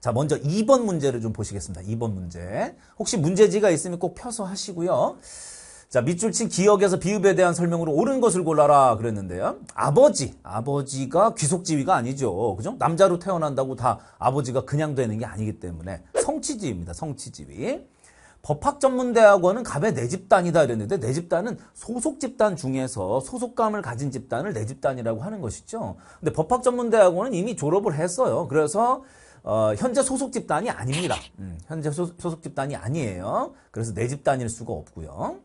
자, 먼저 2번 문제를 좀 보시겠습니다. 2번 문제. 혹시 문제지가 있으면 꼭 펴서 하시고요. 자, 밑줄 친 기억에서 비읍에 대한 설명으로 옳은 것을 골라라 그랬는데요. 아버지, 아버지가 귀속 지위가 아니죠. 그죠? 남자로 태어난다고 다 아버지가 그냥 되는 게 아니기 때문에 성취지위입니다. 성취지위. 법학전문대학원은 갑의 내 집단이다 이랬는데 내 집단은 소속 집단 중에서 소속감을 가진 집단을 내 집단이라고 하는 것이죠. 근데 법학전문대학원은 이미 졸업을 했어요. 그래서 어, 현재 소속 집단이 아닙니다. 음, 현재 소, 속 집단이 아니에요. 그래서 내 집단일 수가 없고요.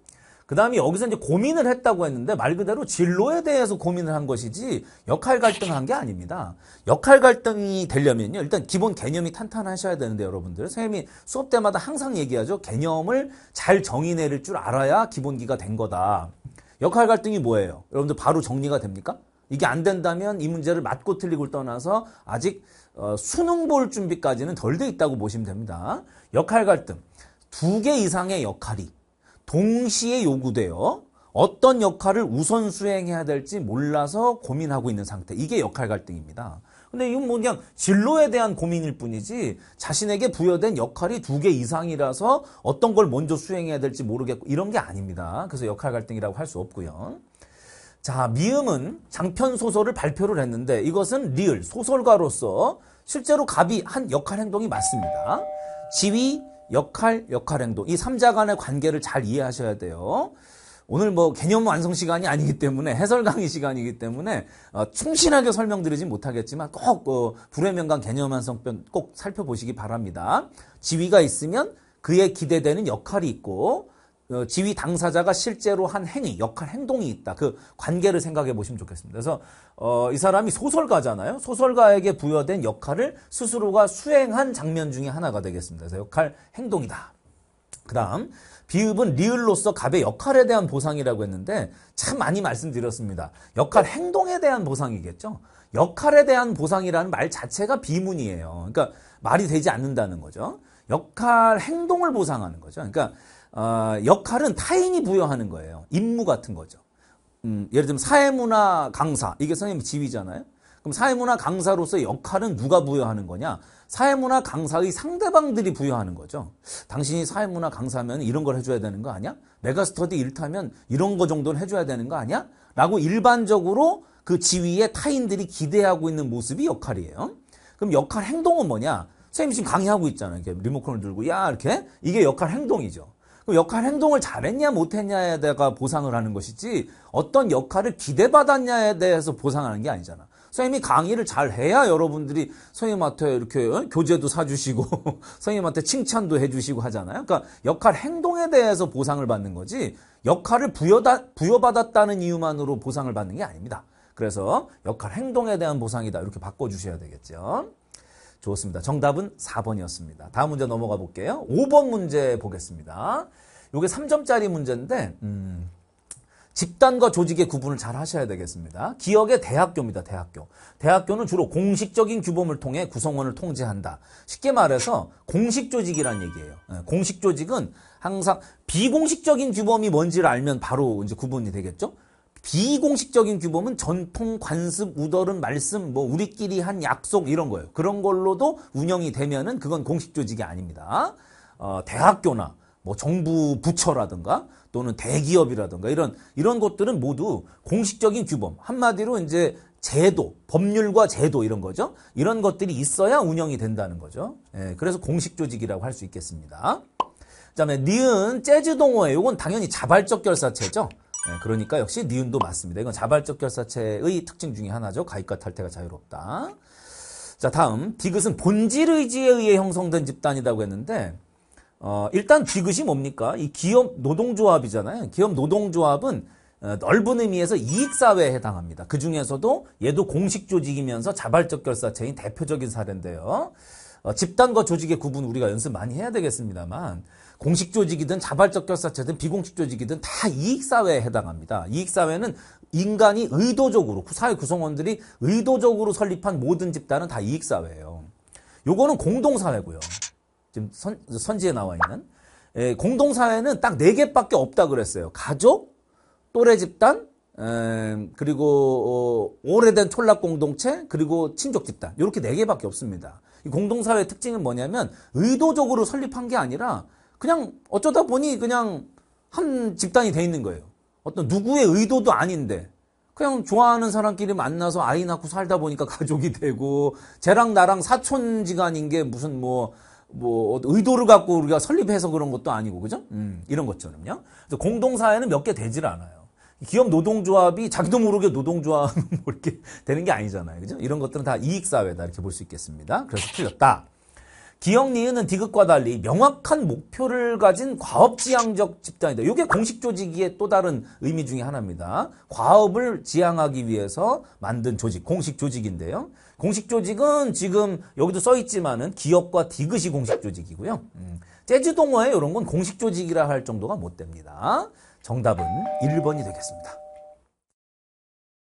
그 다음에 여기서 이제 고민을 했다고 했는데 말 그대로 진로에 대해서 고민을 한 것이지 역할 갈등한 을게 아닙니다. 역할 갈등이 되려면요. 일단 기본 개념이 탄탄하셔야 되는데 여러분들. 선생님이 수업 때마다 항상 얘기하죠. 개념을 잘 정의 내릴 줄 알아야 기본기가 된 거다. 역할 갈등이 뭐예요? 여러분들 바로 정리가 됩니까? 이게 안 된다면 이 문제를 맞고 틀리고를 떠나서 아직 어, 수능 볼 준비까지는 덜 돼 있다고 보시면 됩니다. 역할 갈등. 두 개 이상의 역할이 동시에 요구되어 어떤 역할을 우선 수행해야 될지 몰라서 고민하고 있는 상태. 이게 역할 갈등입니다. 근데 이건 뭐 그냥 진로에 대한 고민일 뿐이지 자신에게 부여된 역할이 두 개 이상이라서 어떤 걸 먼저 수행해야 될지 모르겠고 이런 게 아닙니다. 그래서 역할 갈등이라고 할 수 없고요. 자, 미음은 장편 소설을 발표를 했는데 이것은 리을, 소설가로서 실제로 갑이 한 역할 행동이 맞습니다. 지위, 역할, 역할 행동. 이 삼자 간의 관계를 잘 이해하셔야 돼요. 오늘 뭐 개념 완성 시간이 아니기 때문에 해설 강의 시간이기 때문에 어, 충실하게 설명드리진 못하겠지만 꼭 어, 불의 명강 개념 완성편 꼭 살펴보시기 바랍니다. 지위가 있으면 그에 기대되는 역할이 있고 어, 지휘 당사자가 실제로 한 행위, 역할, 행동이 있다. 그 관계를 생각해 보시면 좋겠습니다. 그래서 어, 이 사람이 소설가잖아요. 소설가에게 부여된 역할을 스스로가 수행한 장면 중에 하나가 되겠습니다. 그래서 역할, 행동이다. 그다음 비읍은 리을로서 갑의 역할에 대한 보상이라고 했는데 참 많이 말씀드렸습니다. 역할 행동에 대한 보상이겠죠. 역할에 대한 보상이라는 말 자체가 비문이에요. 그러니까 말이 되지 않는다는 거죠. 역할 행동을 보상하는 거죠. 그러니까 어, 역할은 타인이 부여하는 거예요. 임무 같은 거죠. 음, 예를 들면 사회문화 강사 이게 선생님 지위잖아요. 그럼 사회문화 강사로서의 역할은 누가 부여하는 거냐? 사회문화 강사의 상대방들이 부여하는 거죠. 당신이 사회문화 강사면 이런 걸 해줘야 되는 거 아니야? 메가스터디 일타면 이런 거 정도는 해줘야 되는 거 아니야? 라고 일반적으로 그 지위에 타인들이 기대하고 있는 모습이 역할이에요. 그럼 역할 행동은 뭐냐? 선생님 지금 강의하고 있잖아요. 이렇게 리모컨을 들고 야 이렇게 이게 역할 행동이죠. 그럼 역할 행동을 잘했냐 못했냐에 대가 보상을 하는 것이지 어떤 역할을 기대받았냐에 대해서 보상하는 게 아니잖아. 선생님이 강의를 잘 해야 여러분들이 선생님한테 이렇게 어? 교재도 사주시고 선생님한테 칭찬도 해주시고 하잖아요. 그러니까 역할 행동에 대해서 보상을 받는 거지 역할을 부여다, 부여받았다는 이유만으로 보상을 받는 게 아닙니다. 그래서 역할 행동에 대한 보상이다 이렇게 바꿔주셔야 되겠죠. 좋습니다. 정답은 4번이었습니다. 다음 문제 넘어가 볼게요. 5번 문제 보겠습니다. 이게 3점짜리 문제인데 음, 집단과 조직의 구분을 잘 하셔야 되겠습니다. 기억의 대학교입니다. 대학교. 대학교는 주로 공식적인 규범을 통해 구성원을 통제한다. 쉽게 말해서 공식 조직이란 얘기예요. 예, 공식 조직은 항상 비공식적인 규범이 뭔지를 알면 바로 이제 구분이 되겠죠. 비공식적인 규범은 전통 관습, 우더른 말씀, 뭐 우리끼리 한 약속 이런 거예요. 그런 걸로도 운영이 되면은 그건 공식 조직이 아닙니다. 어, 대학교나 뭐 정부 부처라든가 또는 대기업이라든가 이런 이런 것들은 모두 공식적인 규범 한마디로 이제 제도, 법률과 제도 이런 거죠. 이런 것들이 있어야 운영이 된다는 거죠. 예, 그래서 공식 조직이라고 할 수 있겠습니다. 그다음에 니은 재즈 동호회 요건 당연히 자발적 결사체죠. 예, 그러니까 역시 니은도 맞습니다. 이건 자발적 결사체의 특징 중의 하나죠. 가입과 탈퇴가 자유롭다. 자 다음 디귿은 본질 의지에 의해 형성된 집단이라고 했는데 어, 일단 디귿이 뭡니까? 이 기업 노동조합이잖아요. 기업 노동조합은 어, 넓은 의미에서 이익사회에 해당합니다. 그 중에서도 얘도 공식 조직이면서 자발적 결사체인 대표적인 사례인데요. 어, 집단과 조직의 구분 우리가 연습 많이 해야 되겠습니다만 공식 조직이든 자발적 결사체든 비공식 조직이든 다 이익사회에 해당합니다. 이익사회는 인간이 의도적으로 사회 구성원들이 의도적으로 설립한 모든 집단은 다 이익사회예요. 요거는 공동사회고요. 지금 선, 지에 나와 있는 예, 공동사회는 딱 네 개밖에 없다 그랬어요. 가족, 또래 집단, 에, 그리고 어, 오래된 촌락 공동체, 그리고 친족 집단 이렇게 네 개밖에 없습니다. 공동사회의 특징은 뭐냐면 의도적으로 설립한 게 아니라 그냥 어쩌다 보니 그냥 한 집단이 돼 있는 거예요. 어떤 누구의 의도도 아닌데 그냥 좋아하는 사람끼리 만나서 아이 낳고 살다 보니까 가족이 되고 쟤랑 나랑 사촌지간인 게 무슨 뭐뭐 뭐 의도를 갖고 우리가 설립해서 그런 것도 아니고 그죠? 음, 이런 것처럼요. 공동사회는 몇 개 되질 않아요. 기업 노동조합이 자기도 모르게 노동조합 뭐 이렇게 되는 게 아니잖아요. 그죠? 이런 것들은 다 이익사회다. 이렇게 볼 수 있겠습니다. 그래서 틀렸다. 기업 니은은 디귿과 달리 명확한 목표를 가진 과업지향적 집단이다. 이게 공식 조직의 또 다른 의미 중의 하나입니다. 과업을 지향하기 위해서 만든 조직, 공식 조직인데요. 공식 조직은 지금 여기도 써 있지만은 기업과 디귿이 공식 조직이고요. 음, 재즈 동호회 이런 건 공식 조직이라 할 정도가 못 됩니다. 정답은 1번이 되겠습니다.